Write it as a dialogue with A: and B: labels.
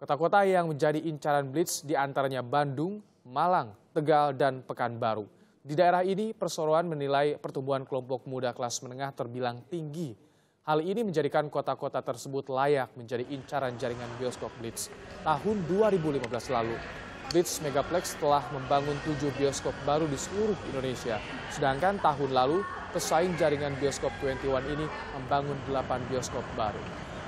A: Kota-kota yang menjadi incaran blitz diantaranya Bandung, Malang, Tegal, dan Pekanbaru. Di daerah ini, perseroan menilai pertumbuhan kelompok muda kelas menengah terbilang tinggi. Hal ini menjadikan kota-kota tersebut layak menjadi incaran jaringan bioskop Blitz. Tahun 2015 lalu, Blitz Megaplex telah membangun tujuh bioskop baru di seluruh Indonesia. Sedangkan tahun lalu, pesaing jaringan bioskop 21 ini membangun delapan bioskop baru.